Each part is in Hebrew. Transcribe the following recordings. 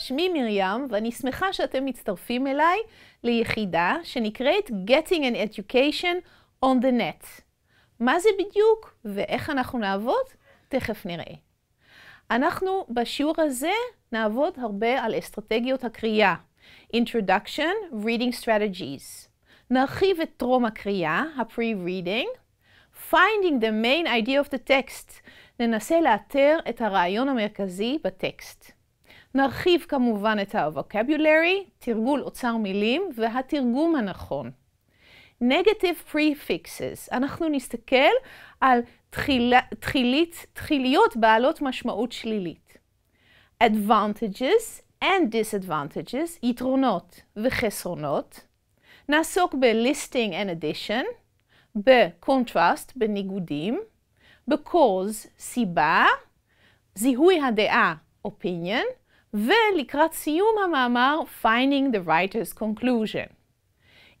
שמי מרים, ואני שמחה שאתם מצטרפים אליי ליחידה שנקראת Getting an Education on the Net. מה זה בדיוק ואיך אנחנו נעבוד? תכף נראה. אנחנו בשיעור הזה נעבוד הרבה על אסטרטגיות הקריאה. Introduction, Reading Strategies. נרחיב את טרום הקריאה, ה-pre-reading. Finding the main idea of the text. ננסה לאתר את הרעיון המרכזי בטקסט. נרחיב כמובן את ה-vocabulary, תרגול אוצר מילים והתרגום הנכון. negative prefixes, אנחנו נסתכל על תחילה, תחילית, תחיליות בעלות משמעות שלילית. advantages and disadvantages, יתרונות וחסרונות. נעסוק ב-listing and addition, ב-contrast, בניגודים, ב-cause, סיבה, זיהוי הדעה, opinion, ולקראת סיום המאמר Finding the Writer's Conclusion.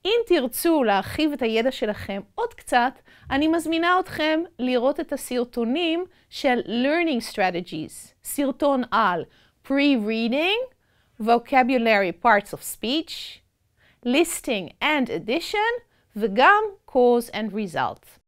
אם תרצו להרחיב את הידע שלכם עוד קצת, אני מזמינה אתכם לראות את הסרטונים של Learning Strategies, סרטון על Pre-Reading, Vocabulary Parts of Speech, Listing and Addition, וגם Cause and Result.